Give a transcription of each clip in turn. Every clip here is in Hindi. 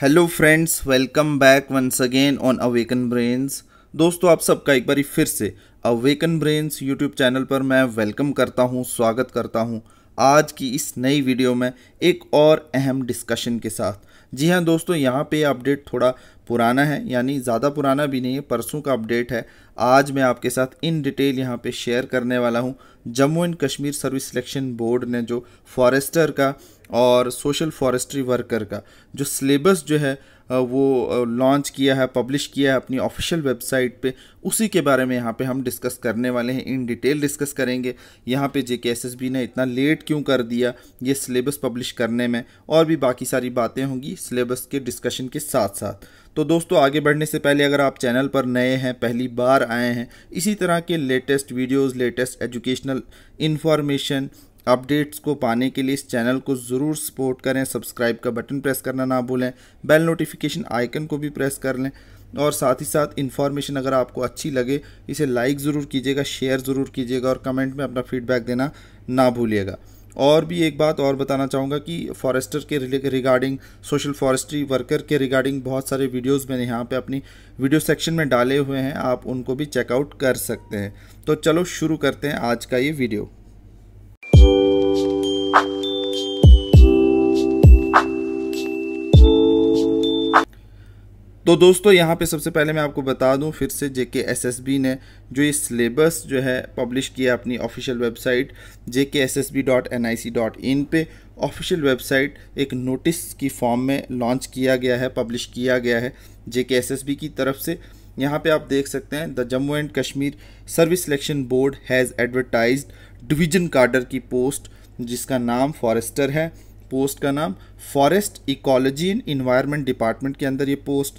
Hello friends welcome back once again on Awaken Brains दोस्तों आप सबका एक बार फिर से अवेकन ब्रेन्स यूट्यूब चैनल पर मैं वेलकम करता हूं स्वागत करता हूं आज की इस नई वीडियो में एक और अहम डिस्कशन के साथ जी हाँ दोस्तों यहाँ पे अपडेट थोड़ा पुराना है यानी ज़्यादा पुराना भी नहीं है परसों का अपडेट है आज मैं आपके साथ इन डिटेल यहाँ पे शेयर करने वाला हूँ Jammu and Kashmir service selection board ने जो फॉरेस्टर का और सोशल फॉरेस्ट्री वर्कर का जो सिलेबस जो है वो लॉन्च किया है पब्लिश किया है अपनी ऑफिशियल वेबसाइट पे उसी के बारे में यहाँ पे हम डिस्कस करने वाले हैं इन डिटेल डिस्कस करेंगे यहाँ पे जे के एस एस बी ने इतना लेट क्यों कर दिया ये सिलेबस पब्लिश करने में और भी बाकी सारी बातें होंगी सिलेबस के डिस्कशन के साथ साथ तो दोस्तों आगे बढ़ने से पहले अगर आप चैनल पर नए हैं पहली बार आए हैं इसी तरह के latest videos latest educational information updates को पाने के लिए इस चैनल को ज़रूर सपोर्ट करें सब्सक्राइब का बटन प्रेस करना ना भूलें बेल नोटिफिकेशन आइकन को भी प्रेस कर लें और साथ ही साथ इन्फॉर्मेशन अगर आपको अच्छी लगे इसे लाइक ज़रूर कीजिएगा शेयर ज़रूर कीजिएगा और कमेंट में अपना फीडबैक देना ना भूलिएगा और भी एक बात और बताना चाहूँगा कि फॉरेस्टर के रिगार्डिंग सोशल फॉरेस्ट्री वर्कर के रिगार्डिंग बहुत सारे वीडियोस मैंने यहाँ पे अपनी वीडियो सेक्शन में डाले हुए हैं आप उनको भी चेकआउट कर सकते हैं तो चलो शुरू करते हैं आज का ये वीडियो तो दोस्तों यहाँ पे सबसे पहले मैं आपको बता दूँ फिर से जे के एस एस बी ने जो ये सिलेबस जो है पब्लिश किया अपनी official website J K S S B dot N I C dot in पर ऑफिशियल वेबसाइट एक नोटिस की फॉर्म में लॉन्च किया गया है पब्लिश किया गया है जे के एस एस बी की तरफ से यहाँ पे आप देख सकते हैं the Jammu and Kashmir service selection board has advertise division cadre की पोस्ट जिसका नाम फॉरेस्टर है पोस्ट का नाम forest ecology in environment department के अंदर ये पोस्ट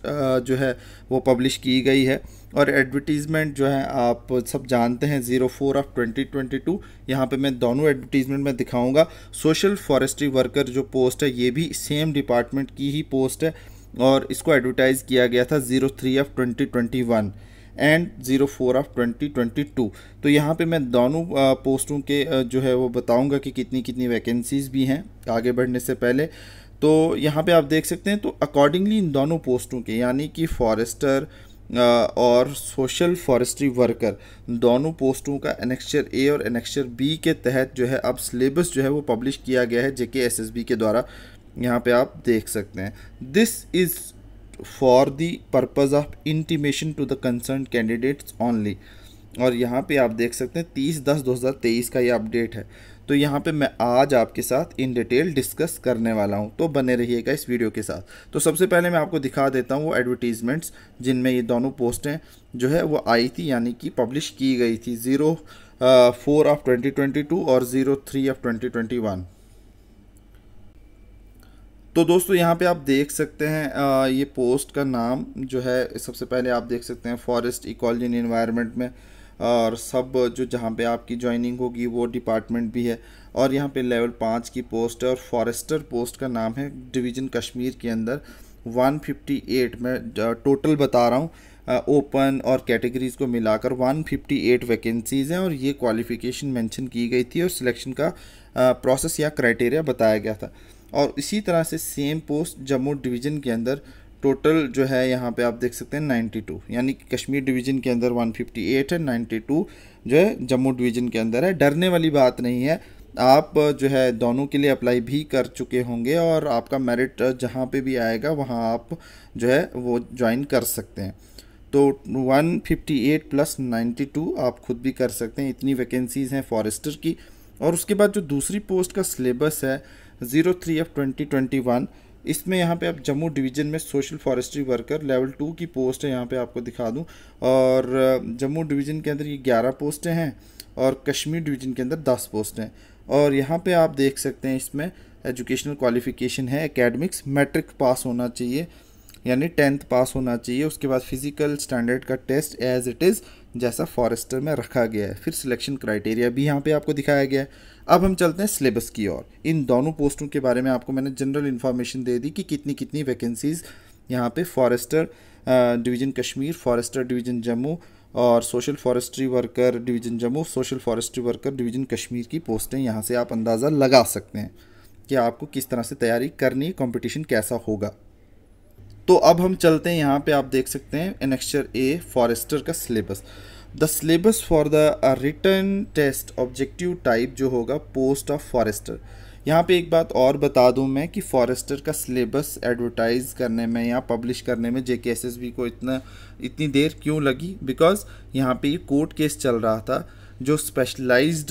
जो है वो पब्लिश की गई है और एडवर्टीज़मेंट जो है आप सब जानते हैं zero four of twenty twenty two यहाँ पर मैं दोनों एडवर्टीज़मेंट में दिखाऊँगा सोशल फॉरेस्ट्री वर्कर जो पोस्ट है ये भी सेम डिपार्टमेंट की ही पोस्ट है और इसको एडवर्टाइज़ किया गया था zero three of twenty twenty one and zero four of twenty twenty two तो यहाँ पे मैं दोनों पोस्टों के जो है वो बताऊँगा कि कितनी कितनी वैकेंसीज़ भी हैं आगे बढ़ने से पहले तो यहाँ पे आप देख सकते हैं तो अकॉर्डिंगली इन दोनों पोस्टों के यानी कि फॉरेस्टर और सोशल फॉरेस्ट्री वर्कर दोनों पोस्टों का एनेक्चर ए और एनेक्चर बी के तहत जो है अब सिलेबस जो है वो पब्लिश किया गया है जेके एसएसबी के द्वारा यहाँ पे आप देख सकते हैं this is for the purpose of intimation to the concern candidates only और यहाँ पे आप देख सकते हैं तीस दस दो हज़ार तेईस का ये अपडेट है तो यहाँ पे मैं आज आपके साथ इन डिटेल डिस्कस करने वाला हूँ तो बने रहिएगा इस वीडियो के साथ तो सबसे पहले मैं आपको दिखा देता हूँ वो एडवर्टीज़मेंट्स जिनमें ये दोनों पोस्टें जो है वो आई थी यानी कि पब्लिश की गई थी zero four of twenty twenty two और zero three of twenty twenty one तो दोस्तों यहाँ पे आप देख सकते हैं आ, ये पोस्ट का नाम जो है सबसे पहले आप देख सकते हैं फॉरेस्ट इकोलॉजी एनवायरनमेंट इन्वायरमेंट में और सब जो जहाँ पे आपकी ज्वाइनिंग होगी वो डिपार्टमेंट भी है और यहाँ पे लेवल पाँच की पोस्ट है और फॉरेस्टर पोस्ट का नाम है डिवीज़न कश्मीर के अंदर 158 मैं टोटल बता रहा हूँ ओपन और कैटेगरीज़ को मिलाकर 158 वैकेंसीज़ हैं और ये क्वालिफ़िकेशन मेंशन की गई थी और सिलेक्शन का प्रोसेस या क्राइटेरिया बताया गया था और इसी तरह से सेम पोस्ट जम्मू डिवीज़न के अंदर टोटल जो है यहाँ पे आप देख सकते हैं 92 यानी कि कश्मीर डिवीज़न के अंदर 158 है 92 जो है जम्मू डिवीज़न के अंदर है डरने वाली बात नहीं है आप जो है दोनों के लिए अप्लाई भी कर चुके होंगे और आपका मेरिट जहाँ पे भी आएगा वहाँ आप जो है वो ज्वाइन कर सकते हैं तो 158 प्लस 92 आप खुद भी कर सकते हैं इतनी वैकेंसीज़ हैं फॉरेस्टर की और उसके बाद जो दूसरी पोस्ट का सिलेबस है zero three of twenty twenty one इसमें यहाँ पे आप जम्मू डिवीज़न में social forestry worker level two की पोस्ट है यहाँ पे आपको दिखा दूँ और जम्मू डिवीज़न के अंदर ये ग्यारह पोस्टें हैं और कश्मीर डिवीज़न के अंदर दस पोस्ट हैं और यहाँ पे आप देख सकते हैं इसमें एजुकेशनल क्वालिफिकेशन है एकेडमिक्स मैट्रिक पास होना चाहिए यानी टेंथ पास होना चाहिए उसके बाद फिज़िकल स्टैंडर्ड का टेस्ट एज इट इज़ जैसा फॉरेस्टर में रखा गया है फिर सिलेक्शन क्राइटेरिया भी यहाँ पे आपको दिखाया गया है अब हम चलते हैं सिलेबस की ओर इन दोनों पोस्टों के बारे में आपको मैंने जनरल इन्फॉर्मेशन दे दी कि कितनी कितनी वैकेंसीज़ यहाँ पे forester division Kashmir forester division Jammu और social forestry worker division Jammu social forestry worker division Kashmir की पोस्टें यहाँ से आप अंदाज़ा लगा सकते हैं कि आपको किस तरह से तैयारी करनी कंपटीशन कैसा होगा तो अब हम चलते हैं यहाँ पे आप देख सकते हैं एनेक्चर ए फॉरेस्टर का syllabus the syllabus for the written test objective type जो होगा पोस्ट ऑफ फॉरेस्टर यहाँ पे एक बात और बता दूँ मैं कि फॉरेस्टर का सिलेबस एडवर्टाइज़ करने में या पब्लिश करने में जे एस एस बी को इतना इतनी देर क्यों लगी बिकॉज़ यहाँ पे ये कोर्ट केस चल रहा था जो स्पेशलाइज्ड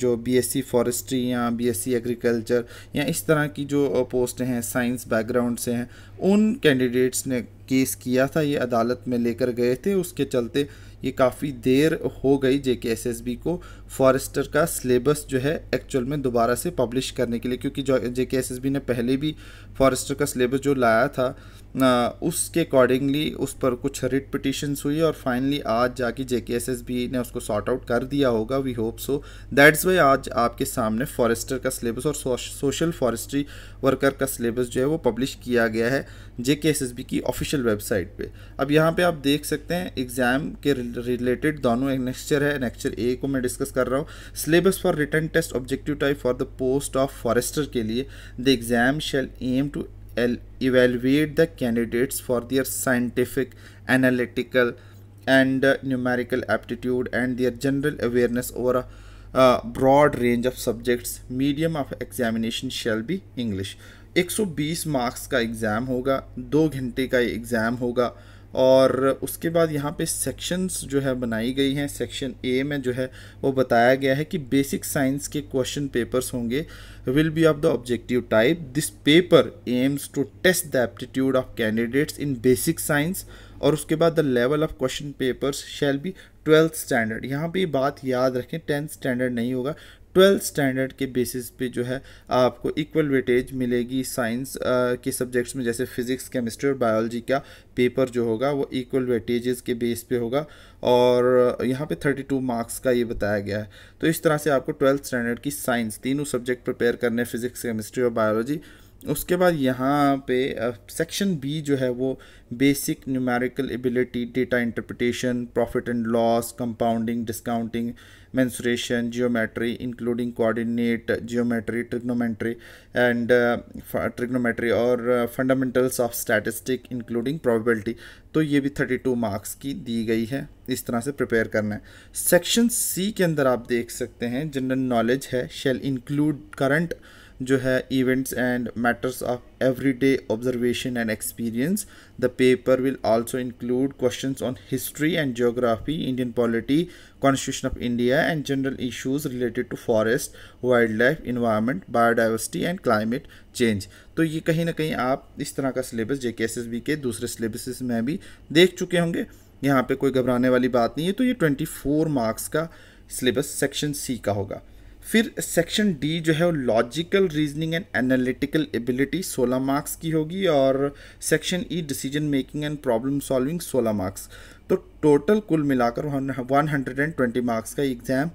जो बीएससी फॉरेस्ट्री या बीएससी एग्रीकल्चर या इस तरह की जो पोस्ट हैं साइंस बैकग्राउंड से हैं उन कैंडिडेट्स ने केस किया था ये अदालत में लेकर गए थे उसके चलते ये काफ़ी देर हो गई J K S S B को फॉरेस्टर का सिलेबस जो है एक्चुअल में दोबारा से पब्लिश करने के लिए क्योंकि जो जे के एस एस बी ने पहले भी फॉरेस्टर का सिलेबस जो लाया था उसके अकॉर्डिंगली उस पर कुछ रिट पिटिशंस हुई और फाइनली आज जाके जे ने उसको सॉर्ट आउट कर दिया होगा we hope so that's why आज आपके सामने फॉरेस्टर का सिलेबस और सोशल फॉरेस्ट्री वर्कर का सिलेबस जो है वो पब्लिश किया गया है जे की ऑफिशियल वेबसाइट पे अब यहाँ पे आप देख सकते हैं एग्ज़ाम के रिलेटेड दोनों एक नेक्चर है नेक्चर ए को मैं डिस्कस कर रहा हूँ syllabus for written test objective type for the post of forester के लिए the exam shall aim to evaluate the candidates for their scientific, analytical, and uh, numerical aptitude and their general awareness over a uh, broad range of subjects. Medium of examination shall be English. 120 marks ka exam hoga 2 ghante ka exam hoga और उसके बाद यहाँ पे सेक्शंस जो है बनाई गई हैं सेक्शन ए में जो है वो बताया गया है कि बेसिक साइंस के क्वेश्चन पेपर्स होंगे will be of the objective type this paper aims to test the aptitude of candidates in basic science और उसके बाद the level of question papers shall be twelfth standard यहाँ पे बात याद रखें टेंथ स्टैंडर्ड नहीं होगा ट्वेल्थ स्टैंडर्ड के बेसिस पे जो है आपको इक्वल वेटेज मिलेगी साइंस के सब्जेक्ट्स में जैसे फिज़िक्स केमिस्ट्री और बायोलॉजी का पेपर जो होगा वो इक्वल वेटेजेस के बेस पे होगा और यहाँ पे 32 मार्क्स का ये बताया गया है तो इस तरह से आपको ट्वेल्थ स्टैंडर्ड की साइंस तीनों सब्जेक्ट प्रिपेयर करने फिज़िक्स केमिस्ट्री और बायोलॉजी उसके बाद यहाँ पे सेक्शन बी जो है वो basic numerical ability data interpretation profit and loss compounding discounting mensuration geometry including coordinate geometry trigonometry and trigonometry और fundamentals of statistic including probability तो ये भी थर्टी टू मार्क्स की दी गई है इस तरह से प्रिपेयर करना है सेक्शन सी के अंदर आप देख सकते हैं जनरल नॉलेज है शेल इंक्लूड करंट जो है events and matters of every day observation and experience the paper will also include question on history and geography Indian polity constitution of India and general issues related to forest wildlife environment biodiversity and climate change तो ये कहीं ना कहीं आप इस तरह का सिलेबस जे के दूसरे सिलेबसेस में भी देख चुके होंगे यहाँ पे कोई घबराने वाली बात नहीं है तो ये 24 मार्क्स का सिलेबस सेक्शन सी का होगा फिर सेक्शन डी जो है वो logical reasoning and analytical ability 16 marks की होगी और section E decision making and problem solving 16 marks तो टोटल कुल मिलाकर 120 मार्क्स का एग्ज़ाम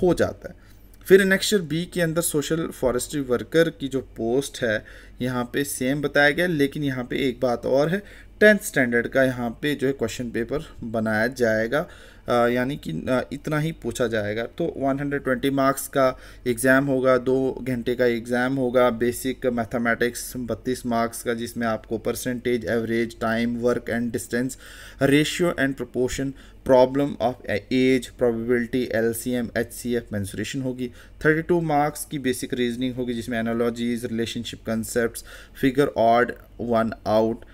हो जाता है फिर नेक्स्ट बी के अंदर सोशल फॉरेस्ट्री वर्कर की जो पोस्ट है यहाँ पे सेम बताया गया लेकिन यहाँ पे एक बात और है टेंथ स्टैंडर्ड का यहाँ पे जो है क्वेश्चन पेपर बनाया जाएगा यानी कि इतना ही पूछा जाएगा तो 120 मार्क्स का एग्ज़ाम होगा दो घंटे का एग्ज़ाम होगा बेसिक मैथमेटिक्स 32 मार्क्स का जिसमें आपको percentage average time work and distance ratio and proportion problem of age probability L C M H C F mensuration होगी थर्टी टू मार्क्स की बेसिक रीजनिंग होगी जिसमें analogies relationship concept figure odd one out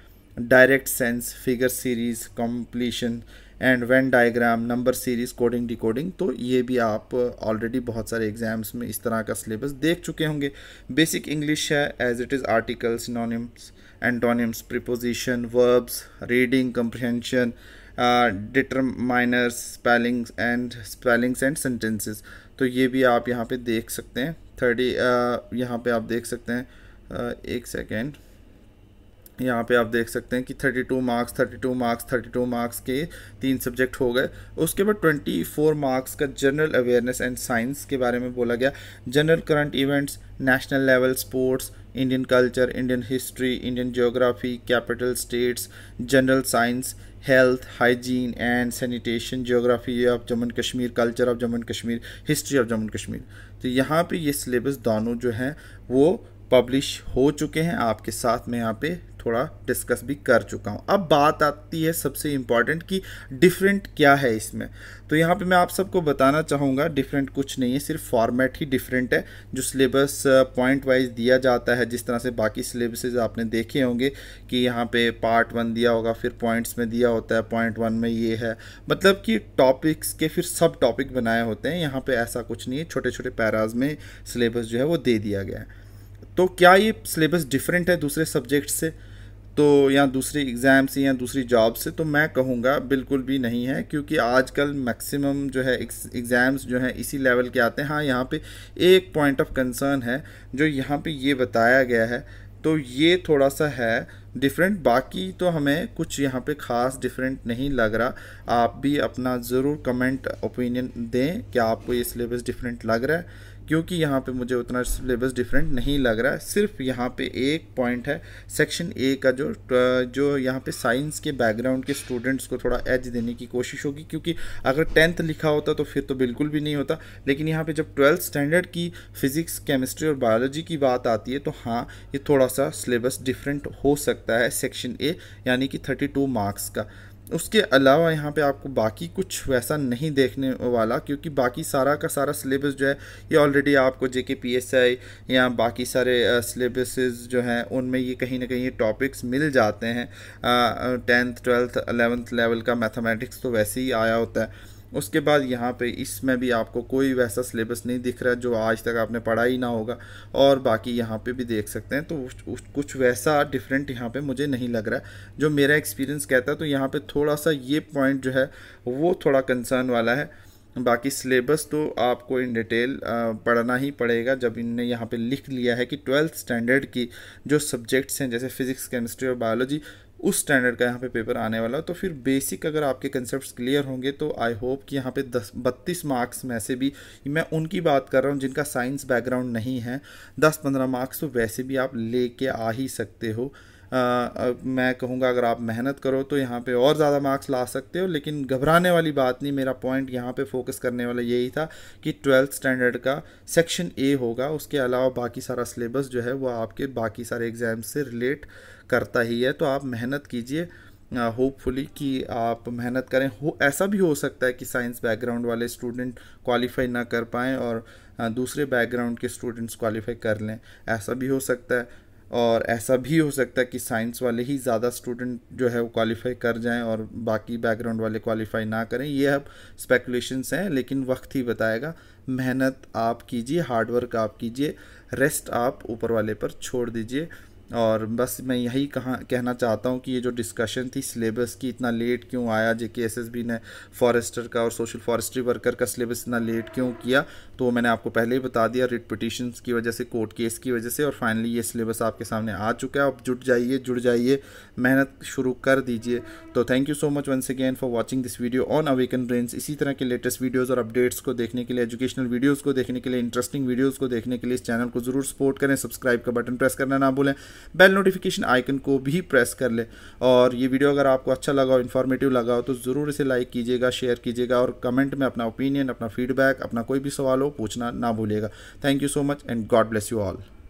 direct sense figure series completion and Venn diagram number series coding decoding तो ये भी आप ऑलरेडी बहुत सारे एग्ज़ाम्स में इस तरह का सिलेबस देख चुके होंगे बेसिक इंग्लिश है as it is articles synonyms antonyms preposition verbs reading deter determiners spellings and spellings and sentences तो ये भी आप यहाँ पे देख सकते हैं थर्टी uh, यहाँ पे आप देख सकते हैं uh, एक सेकेंड यहाँ पे आप देख सकते हैं कि 32 मार्क्स 32 मार्क्स 32 मार्क्स के तीन सब्जेक्ट हो गए उसके बाद 24 मार्क्स का जनरल अवेयरनेस एंड साइंस के बारे में बोला गया general current events national level sports Indian culture Indian history Indian geography capital states general science health hygiene and sanitation geography of Jammu and Kashmir culture of Jammu and Kashmir history of Jammu and Kashmir तो यहाँ पे ये सिलेबस दोनों जो हैं वो पब्लिश हो चुके हैं आपके साथ में यहाँ पे थोड़ा डिस्कस भी कर चुका हूँ अब बात आती है सबसे इम्पॉर्टेंट कि डिफरेंट क्या है इसमें तो यहाँ पे मैं आप सबको बताना चाहूँगा डिफरेंट कुछ नहीं है सिर्फ फॉर्मेट ही डिफरेंट है जो सिलेबस पॉइंट वाइज दिया जाता है जिस तरह से बाकी सिलेबसेज आपने देखे होंगे कि यहाँ पे पार्ट वन दिया होगा फिर पॉइंट्स में दिया होता है पॉइंट वन में ये है मतलब कि टॉपिक्स के फिर सब टॉपिक बनाए होते हैं यहाँ पर ऐसा कुछ नहीं है छोटे छोटे पैराज में सिलेबस जो है वो दे दिया गया है तो क्या ये सिलेबस डिफरेंट है दूसरे सब्जेक्ट से तो या दूसरी एग्ज़ाम से या दूसरी जॉब से तो मैं कहूँगा बिल्कुल भी नहीं है क्योंकि आजकल मैक्सिमम जो है एग्ज़ाम्स जो हैं इसी लेवल के आते हैं हाँ यहाँ पे एक पॉइंट ऑफ कंसर्न है जो यहाँ पे ये बताया गया है तो ये थोड़ा सा है डिफरेंट बाकी तो हमें कुछ यहाँ पे ख़ास डिफरेंट नहीं लग रहा आप भी अपना ज़रूर कमेंट ओपिनियन दें कि आपको ये सिलेबस डिफरेंट लग रहा है क्योंकि यहाँ पे मुझे उतना सिलेबस डिफरेंट नहीं लग रहा है सिर्फ यहाँ पे एक पॉइंट है सेक्शन ए का जो जो यहाँ पे साइंस के बैकग्राउंड के स्टूडेंट्स को थोड़ा एज देने की कोशिश होगी क्योंकि अगर टेंथ लिखा होता तो फिर तो बिल्कुल भी नहीं होता लेकिन यहाँ पर जब ट्वेल्थ स्टैंडर्ड की फिज़िक्स केमिस्ट्री और बायोलॉजी की बात आती है तो हाँ ये थोड़ा सा सिलेबस डिफरेंट हो सकता है सेक्शन ए यानी कि थर्टी मार्क्स का उसके अलावा यहाँ पे आपको बाकी कुछ वैसा नहीं देखने वाला क्योंकि बाकी सारा का सारा सिलेबस जो है ये ऑलरेडी आपको जे के पी एस आई या बाकी सारे सिलेबस जो हैं उनमें ये कहीं ना कहीं ये टॉपिक्स मिल जाते हैं टेंथ ट्वेल्थ अलेवेंथ लेवल का मैथमेटिक्स तो वैसे ही आया होता है उसके बाद यहाँ पे इसमें भी आपको कोई वैसा सिलेबस नहीं दिख रहा जो आज तक आपने पढ़ा ही ना होगा और बाकी यहाँ पे भी देख सकते हैं तो उस, उस, कुछ वैसा डिफरेंट यहाँ पे मुझे नहीं लग रहा है जो मेरा एक्सपीरियंस कहता है तो यहाँ पे थोड़ा सा ये पॉइंट जो है वो थोड़ा कंसर्न वाला है बाकी सिलेबस तो आपको इन डिटेल पढ़ना ही पड़ेगा जब इनने यहाँ पे लिख लिया है कि ट्वेल्थ स्टैंडर्ड की जो सब्जेक्ट्स हैं जैसे फ़िज़िक्स केमिस्ट्री और बायोलॉजी उस स्टैंडर्ड का यहाँ पे पेपर आने वाला है तो फिर बेसिक अगर आपके कंसेप्ट क्लियर होंगे तो आई होप कि यहाँ पे दस बत्तीस मार्क्स में से भी मैं उनकी बात कर रहा हूँ जिनका साइंस बैकग्राउंड नहीं है दस पंद्रह मार्क्स तो वैसे भी आप ले आ ही सकते हो आ, आ, मैं कहूँगा अगर आप मेहनत करो तो यहाँ पे और ज़्यादा मार्क्स ला सकते हो लेकिन घबराने वाली बात नहीं मेरा पॉइंट यहाँ पे फोकस करने वाला यही था कि ट्वेल्थ स्टैंडर्ड का सेक्शन ए होगा उसके अलावा बाकी सारा सिलेबस जो है वो आपके बाकी सारे एग्ज़ाम से रिलेट करता ही है तो आप मेहनत कीजिए होपफुली कि आप मेहनत करें हो ऐसा भी हो सकता है कि साइंस बैकग्राउंड वाले स्टूडेंट क्वालिफाई ना कर पाएँ और दूसरे बैकग्राउंड के स्टूडेंट्स क्वालिफाई कर लें ऐसा भी हो सकता है और ऐसा भी हो सकता है कि साइंस वाले ही ज़्यादा स्टूडेंट जो है वो क्वालिफाई कर जाएं और बाकी बैकग्राउंड वाले क्वालिफाई ना करें ये अब स्पेकुलेशंस हैं लेकिन वक्त ही बताएगा मेहनत आप कीजिए हार्डवर्क आप कीजिए रेस्ट आप ऊपर वाले पर छोड़ दीजिए और बस मैं यही कहा कहना चाहता हूँ कि ये जो डिस्कशन थी सिलेबस की इतना लेट क्यों आया J K S S B ने फॉरेस्टर का और सोशल फॉरेस्ट्री वर्कर का सिलेबस इतना लेट क्यों किया तो मैंने आपको पहले ही बता दिया रिट पटिशन की वजह से कोर्ट केस की वजह से और फाइनली ये सिलेबस आपके सामने आ चुका है आप जुट जाइए जुड़ जाइए मेहनत शुरू कर दीजिए तो thank you so much once again for watching this video on awaken brains इसी तरह के लेटेस्ट वीडियोज़ और अपडेट्स को देखने के लिए एजुकेशनल वीडियोज़ को देखने के लिए इंटरेस्टिंग वीडियोज़ को देखने के लिए इस चैनल को ज़रूर सपोर्ट करें सब्सक्राइब का बटन प्रेस करना ना भूलें बेल नोटिफिकेशन आइकन को भी प्रेस कर ले और ये वीडियो अगर आपको अच्छा लगा हो इन्फॉर्मेटिव लगा हो तो ज़रूर इसे लाइक कीजिएगा शेयर कीजिएगा और कमेंट में अपना ओपिनियन अपना फीडबैक अपना कोई भी सवाल हो पूछना ना भूलिएगा thank you so much and God bless you all